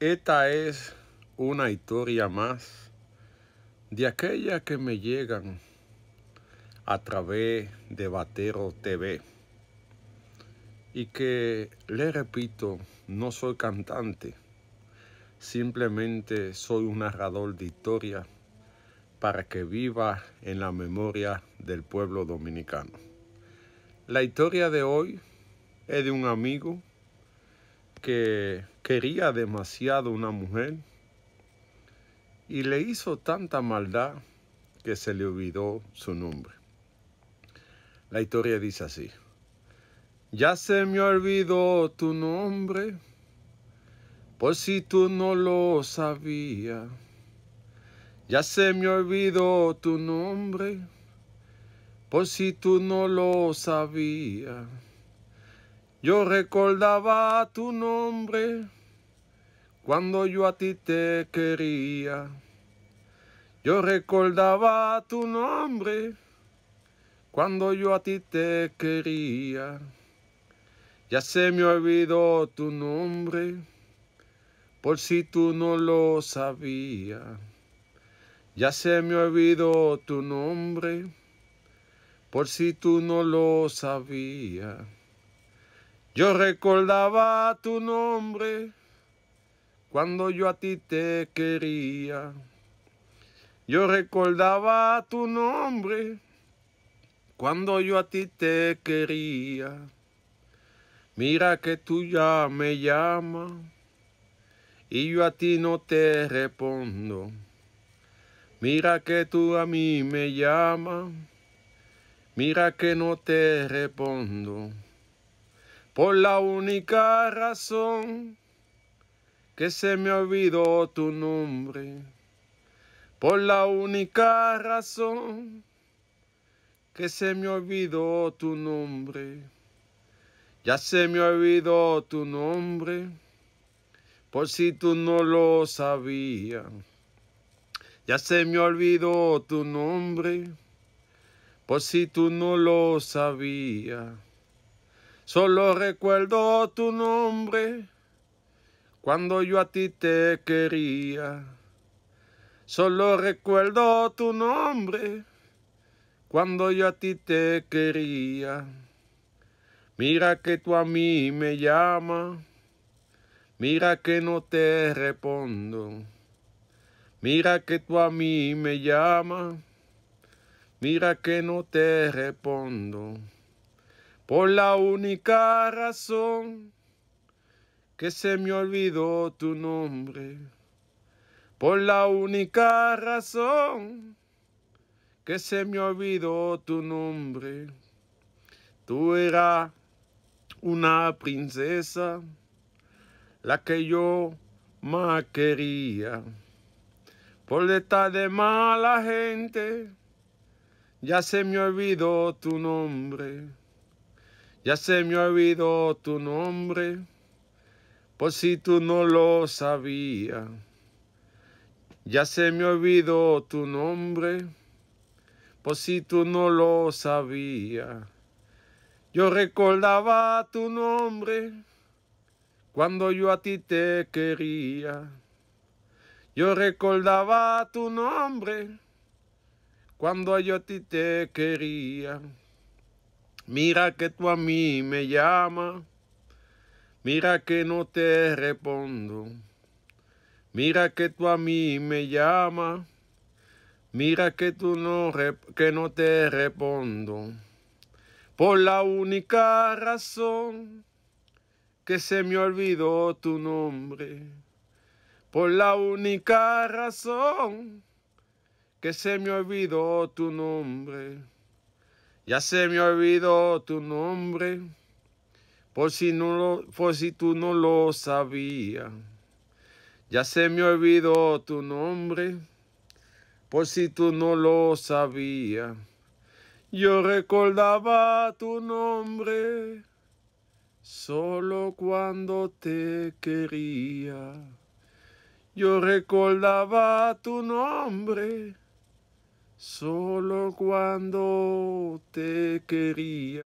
Esta es una historia más de aquellas que me llegan a través de Batero TV. Y que, le repito, no soy cantante, simplemente soy un narrador de historia para que viva en la memoria del pueblo dominicano. La historia de hoy es de un amigo que quería demasiado una mujer y le hizo tanta maldad que se le olvidó su nombre. La historia dice así. Ya se me olvidó tu nombre, por si tú no lo sabías. Ya se me olvidó tu nombre, por si tú no lo sabías. Yo recordaba tu nombre cuando yo a ti te quería. Yo recordaba tu nombre cuando yo a ti te quería. Ya se me olvidó tu nombre por si tú no lo sabías. Ya se me olvidó tu nombre por si tú no lo sabías. Yo recordaba tu nombre cuando yo a ti te quería. Yo recordaba tu nombre cuando yo a ti te quería. Mira que tú ya me llamas y yo a ti no te respondo. Mira que tú a mí me llamas, mira que no te respondo por la única razón que se me olvidó tu nombre, por la única razón que se me olvidó tu nombre, ya se me olvidó tu nombre, por si tú no lo sabías, ya se me olvidó tu nombre, por si tú no lo sabías. Solo recuerdo tu nombre cuando yo a ti te quería. Solo recuerdo tu nombre cuando yo a ti te quería. Mira que tú a mí me llamas, mira que no te respondo. Mira que tú a mí me llamas, mira que no te respondo por la única razón que se me olvidó tu nombre, por la única razón que se me olvidó tu nombre. Tú eras una princesa, la que yo más quería, por estar de mala gente, ya se me olvidó tu nombre. Ya se me olvidó tu nombre, por si tú no lo sabías. Ya se me olvidó tu nombre, por si tú no lo sabías. Yo recordaba tu nombre cuando yo a ti te quería. Yo recordaba tu nombre cuando yo a ti te quería. Mira que tú a mí me llamas, mira que no te respondo. Mira que tú a mí me llamas, mira que tú no, que no te respondo. Por la única razón que se me olvidó tu nombre. Por la única razón que se me olvidó tu nombre. Ya se me olvidó tu nombre, por si, no si tú no lo sabías. Ya se me olvidó tu nombre, por si tú no lo sabías. Yo recordaba tu nombre solo cuando te quería. Yo recordaba tu nombre solo cuando te quería.